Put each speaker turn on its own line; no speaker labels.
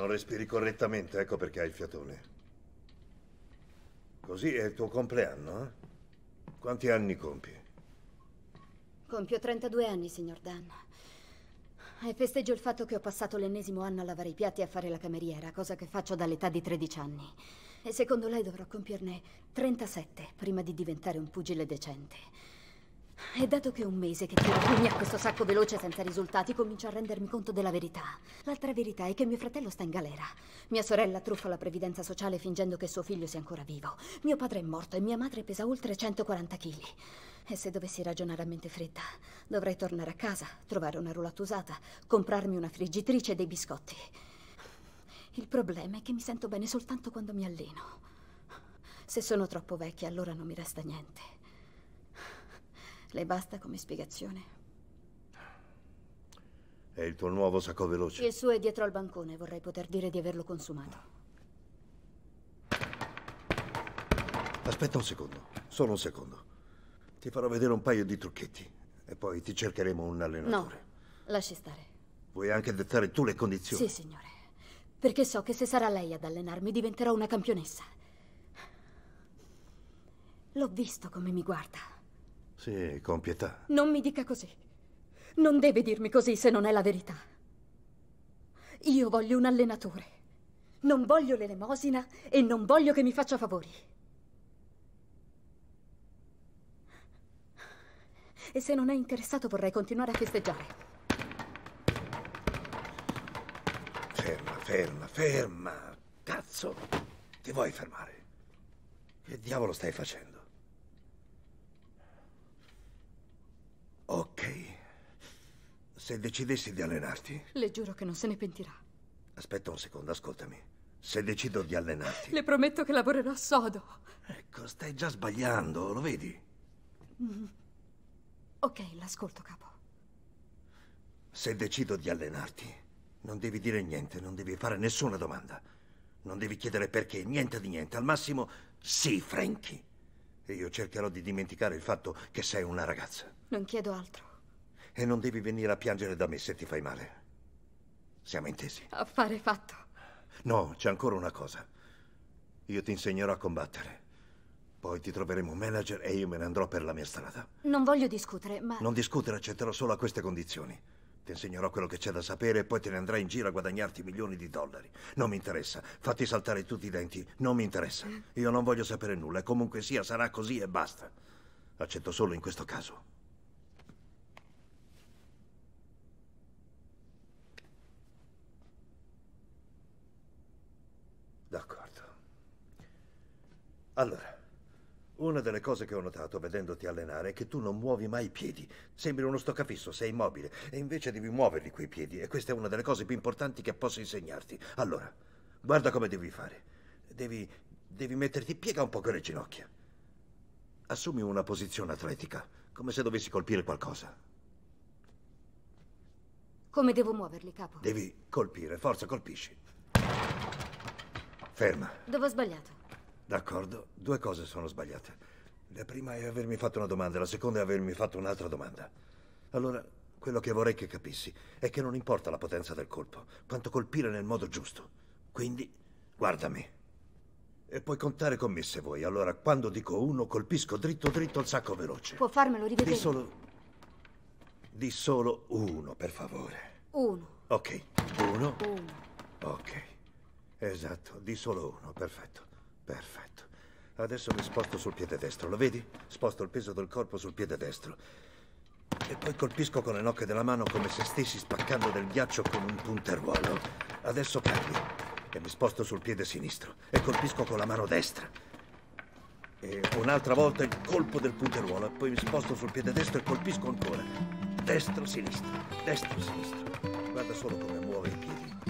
Non respiri correttamente, ecco perché hai il fiatone. Così è il tuo compleanno, eh? Quanti anni compi?
Compio 32 anni, signor Dan. E festeggio il fatto che ho passato l'ennesimo anno a lavare i piatti e a fare la cameriera, cosa che faccio dall'età di 13 anni. E secondo lei dovrò compierne 37 prima di diventare un pugile decente. E dato che è un mese che tiro pugna a questo sacco veloce senza risultati, comincio a rendermi conto della verità. L'altra verità è che mio fratello sta in galera. Mia sorella truffa la previdenza sociale fingendo che suo figlio sia ancora vivo. Mio padre è morto e mia madre pesa oltre 140 kg. E se dovessi ragionare a mente fredda, dovrei tornare a casa, trovare una roulotte usata, comprarmi una friggitrice e dei biscotti. Il problema è che mi sento bene soltanto quando mi alleno. Se sono troppo vecchia, allora non mi resta niente. Le basta come spiegazione?
È il tuo nuovo sacco veloce.
Il suo è dietro al bancone, vorrei poter dire di averlo consumato.
Aspetta un secondo, solo un secondo. Ti farò vedere un paio di trucchetti e poi ti cercheremo un allenatore.
No, lasci stare.
Vuoi anche dettare tu le condizioni?
Sì, signore. Perché so che se sarà lei ad allenarmi diventerò una campionessa. L'ho visto come mi guarda.
Sì, con pietà.
Non mi dica così. Non deve dirmi così se non è la verità. Io voglio un allenatore. Non voglio l'elemosina e non voglio che mi faccia favori. E se non è interessato vorrei continuare a festeggiare.
Ferma, ferma, ferma. Cazzo, ti vuoi fermare? Che diavolo stai facendo? Se decidessi di allenarti...
Le giuro che non se ne pentirà.
Aspetta un secondo, ascoltami. Se decido di allenarti...
Le prometto che lavorerò sodo.
Ecco, stai già sbagliando, lo vedi?
Mm. Ok, l'ascolto, capo.
Se decido di allenarti, non devi dire niente, non devi fare nessuna domanda. Non devi chiedere perché, niente di niente. Al massimo, sì, Frankie. E io cercherò di dimenticare il fatto che sei una ragazza.
Non chiedo altro.
E non devi venire a piangere da me se ti fai male. Siamo intesi.
Affare fatto.
No, c'è ancora una cosa. Io ti insegnerò a combattere. Poi ti troveremo un manager e io me ne andrò per la mia strada.
Non voglio discutere, ma...
Non discutere, accetterò solo a queste condizioni. Ti insegnerò quello che c'è da sapere e poi te ne andrai in giro a guadagnarti milioni di dollari. Non mi interessa. Fatti saltare tutti i denti. Non mi interessa. Eh. Io non voglio sapere nulla e comunque sia sarà così e basta. Accetto solo in questo caso. Allora, una delle cose che ho notato vedendoti allenare è che tu non muovi mai i piedi. Sembri uno stoccafisso, sei immobile, e invece devi muoverli quei piedi, e questa è una delle cose più importanti che posso insegnarti. Allora, guarda come devi fare. Devi, devi metterti piega un po' con le ginocchia. Assumi una posizione atletica, come se dovessi colpire qualcosa.
Come devo muoverli, capo?
Devi colpire, forza, colpisci. Ferma.
Dove ho sbagliato?
D'accordo, due cose sono sbagliate. La prima è avermi fatto una domanda, la seconda è avermi fatto un'altra domanda. Allora, quello che vorrei che capissi è che non importa la potenza del colpo, quanto colpire nel modo giusto. Quindi, guardami. E puoi contare con me se vuoi. Allora, quando dico uno, colpisco dritto dritto il sacco veloce. Può
farmelo rivedere? Di solo...
Di solo uno, per favore. Uno. Ok. Uno. Uno. Ok. Esatto, di solo uno, perfetto. Perfetto. Adesso mi sposto sul piede destro, lo vedi? Sposto il peso del corpo sul piede destro. E poi colpisco con le nocche della mano come se stessi spaccando del ghiaccio con un punteruolo. Adesso cambio. E mi sposto sul piede sinistro. E colpisco con la mano destra. E un'altra volta il colpo del punteruolo. E poi mi sposto sul piede destro e colpisco ancora. Destro, sinistro. Destro, sinistro. Guarda solo come muove i piedi.